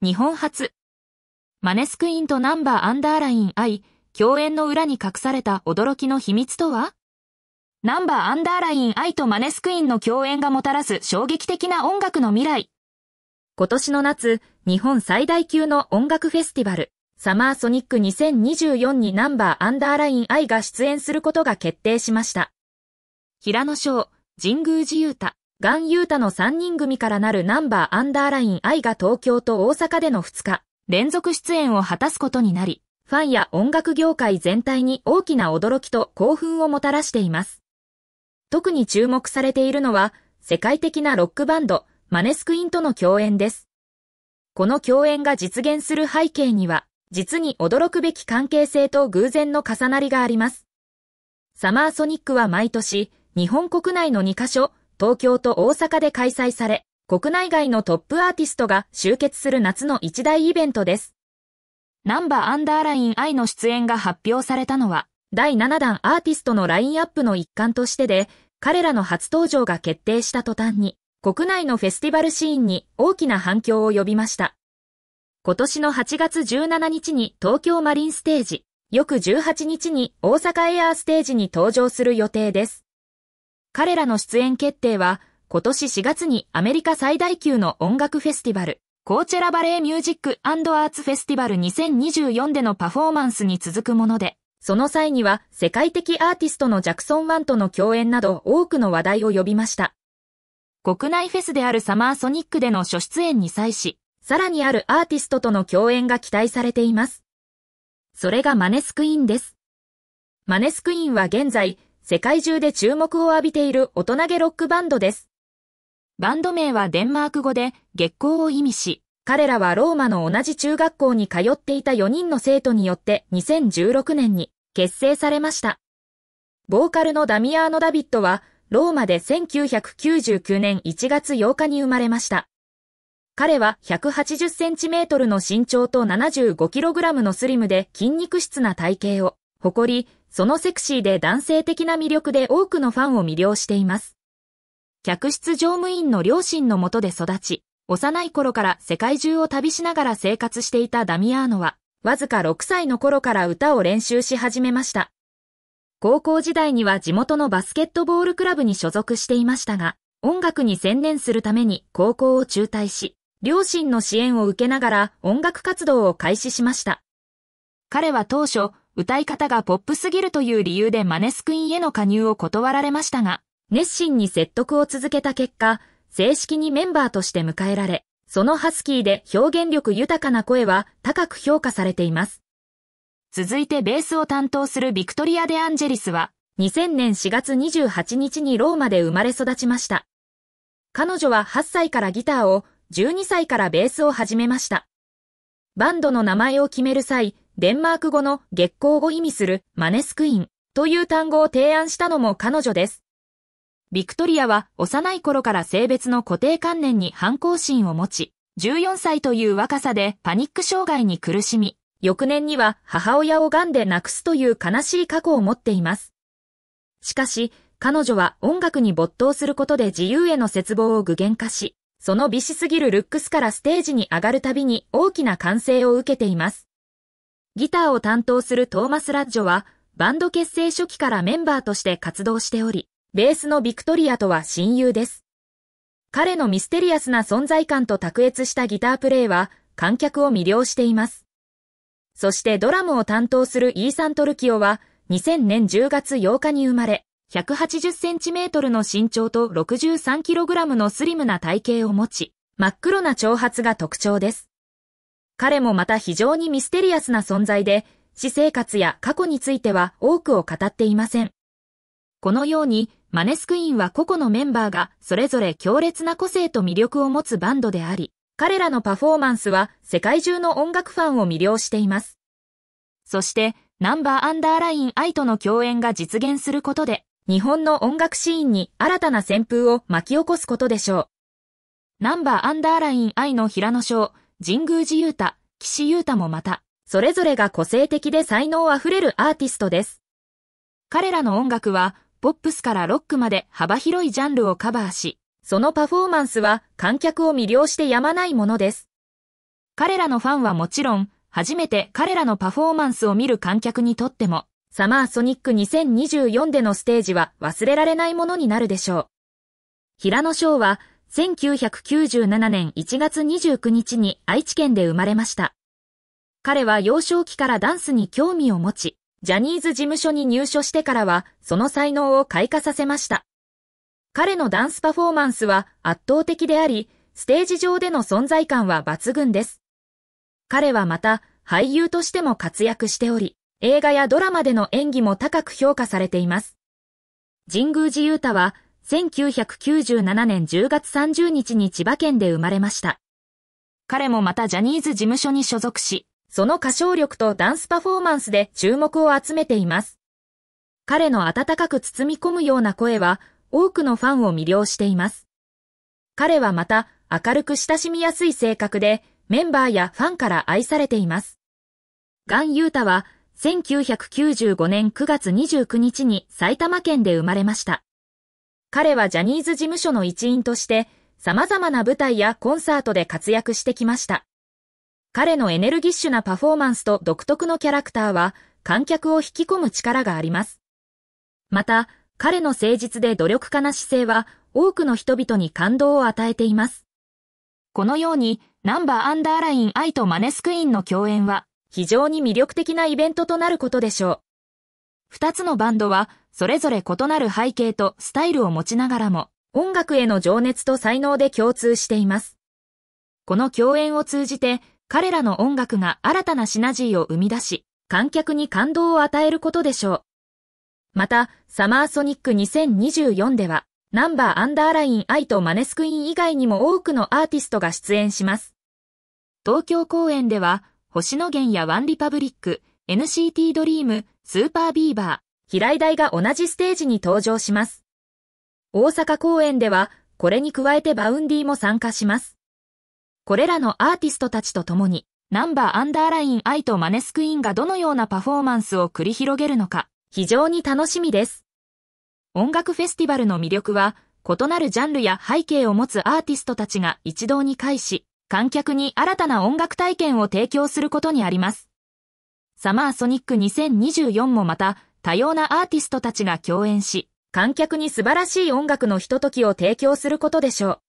日本初。マネスクインとナンバーアンダーライン I、共演の裏に隠された驚きの秘密とはナンバーアンダーライン I とマネスクインの共演がもたらす衝撃的な音楽の未来。今年の夏、日本最大級の音楽フェスティバル、サマーソニック2024にナンバーアンダーライン I が出演することが決定しました。平野翔、神宮寺勇太、ガン・ユータの3人組からなるナンバーアンダーライン愛が東京と大阪での2日、連続出演を果たすことになり、ファンや音楽業界全体に大きな驚きと興奮をもたらしています。特に注目されているのは、世界的なロックバンド、マネスクインとの共演です。この共演が実現する背景には、実に驚くべき関係性と偶然の重なりがあります。サマーソニックは毎年、日本国内の2カ所、東京と大阪で開催され、国内外のトップアーティストが集結する夏の一大イベントです。ナンバーアンダーライン I の出演が発表されたのは、第7弾アーティストのラインアップの一環としてで、彼らの初登場が決定した途端に、国内のフェスティバルシーンに大きな反響を呼びました。今年の8月17日に東京マリンステージ、翌18日に大阪エアーステージに登場する予定です。彼らの出演決定は、今年4月にアメリカ最大級の音楽フェスティバル、コーチェラバレーミュージックアーツフェスティバル2024でのパフォーマンスに続くもので、その際には世界的アーティストのジャクソン・ワンとの共演など多くの話題を呼びました。国内フェスであるサマーソニックでの初出演に際し、さらにあるアーティストとの共演が期待されています。それがマネスクイーンです。マネスクイーンは現在、世界中で注目を浴びている大人げロックバンドです。バンド名はデンマーク語で月光を意味し、彼らはローマの同じ中学校に通っていた4人の生徒によって2016年に結成されました。ボーカルのダミアーノ・ダビットは、ローマで1999年1月8日に生まれました。彼は180センチメートルの身長と75キログラムのスリムで筋肉質な体型を誇り、そのセクシーで男性的な魅力で多くのファンを魅了しています。客室乗務員の両親のもとで育ち、幼い頃から世界中を旅しながら生活していたダミアーノは、わずか6歳の頃から歌を練習し始めました。高校時代には地元のバスケットボールクラブに所属していましたが、音楽に専念するために高校を中退し、両親の支援を受けながら音楽活動を開始しました。彼は当初、歌い方がポップすぎるという理由でマネスクインへの加入を断られましたが、熱心に説得を続けた結果、正式にメンバーとして迎えられ、そのハスキーで表現力豊かな声は高く評価されています。続いてベースを担当するビクトリア・デ・アンジェリスは、2000年4月28日にローマで生まれ育ちました。彼女は8歳からギターを、12歳からベースを始めました。バンドの名前を決める際、デンマーク語の月光を意味するマネスクインという単語を提案したのも彼女です。ビクトリアは幼い頃から性別の固定観念に反抗心を持ち、14歳という若さでパニック障害に苦しみ、翌年には母親を癌で亡くすという悲しい過去を持っています。しかし、彼女は音楽に没頭することで自由への絶望を具現化し、その美しすぎるルックスからステージに上がるたびに大きな歓声を受けています。ギターを担当するトーマス・ラッジョは、バンド結成初期からメンバーとして活動しており、ベースのビクトリアとは親友です。彼のミステリアスな存在感と卓越したギタープレイは、観客を魅了しています。そしてドラムを担当するイーサン・トルキオは、2000年10月8日に生まれ、180センチメートルの身長と63キログラムのスリムな体型を持ち、真っ黒な長髪が特徴です。彼もまた非常にミステリアスな存在で、私生活や過去については多くを語っていません。このように、マネスクインは個々のメンバーがそれぞれ強烈な個性と魅力を持つバンドであり、彼らのパフォーマンスは世界中の音楽ファンを魅了しています。そして、ナンバーアンダーライン愛との共演が実現することで、日本の音楽シーンに新たな旋風を巻き起こすことでしょう。ナンバーアンダーライン愛の平野翔、神宮寺優太、岸優太もまた、それぞれが個性的で才能あふれるアーティストです。彼らの音楽は、ポップスからロックまで幅広いジャンルをカバーし、そのパフォーマンスは観客を魅了してやまないものです。彼らのファンはもちろん、初めて彼らのパフォーマンスを見る観客にとっても、サマーソニック2024でのステージは忘れられないものになるでしょう。平野翔は1997年1月29日に愛知県で生まれました。彼は幼少期からダンスに興味を持ち、ジャニーズ事務所に入所してからは、その才能を開花させました。彼のダンスパフォーマンスは圧倒的であり、ステージ上での存在感は抜群です。彼はまた、俳優としても活躍しており、映画やドラマでの演技も高く評価されています。神宮寺勇太は、1997年10月30日に千葉県で生まれました。彼もまたジャニーズ事務所に所属し、その歌唱力とダンスパフォーマンスで注目を集めています。彼の温かく包み込むような声は、多くのファンを魅了しています。彼はまた、明るく親しみやすい性格で、メンバーやファンから愛されています。ガン・ユータは、1995年9月29日に埼玉県で生まれました。彼はジャニーズ事務所の一員として、様々な舞台やコンサートで活躍してきました。彼のエネルギッシュなパフォーマンスと独特のキャラクターは、観客を引き込む力があります。また、彼の誠実で努力家な姿勢は、多くの人々に感動を与えています。このように、ナンバーアンダーライン愛とマネスクイーンの共演は、非常に魅力的なイベントとなることでしょう。二つのバンドは、それぞれ異なる背景とスタイルを持ちながらも、音楽への情熱と才能で共通しています。この共演を通じて、彼らの音楽が新たなシナジーを生み出し、観客に感動を与えることでしょう。また、サマーソニック2024では、ナンバーアンダーライン愛とマネスクイン以外にも多くのアーティストが出演します。東京公演では、星野源やワンリパブリック、NCT ドリーム、スーパービーバー、平井大が同じステージに登場します。大阪公演では、これに加えてバウンディも参加します。これらのアーティストたちと共に、ナンバーアンダーライン愛とマネスクイーンがどのようなパフォーマンスを繰り広げるのか、非常に楽しみです。音楽フェスティバルの魅力は、異なるジャンルや背景を持つアーティストたちが一堂に会し、観客に新たな音楽体験を提供することにあります。サマーソニック2024もまた、多様なアーティストたちが共演し、観客に素晴らしい音楽のひとときを提供することでしょう。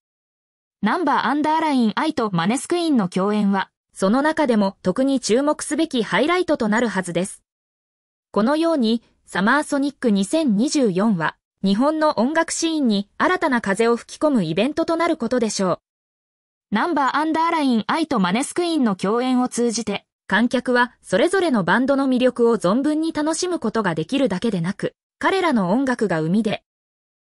ナンバーアンダーライン愛とマネスクイーンの共演は、その中でも特に注目すべきハイライトとなるはずです。このように、サマーソニック2024は、日本の音楽シーンに新たな風を吹き込むイベントとなることでしょう。ナンバーアンダーライン愛とマネスクイーンの共演を通じて、観客はそれぞれのバンドの魅力を存分に楽しむことができるだけでなく、彼らの音楽が生みで、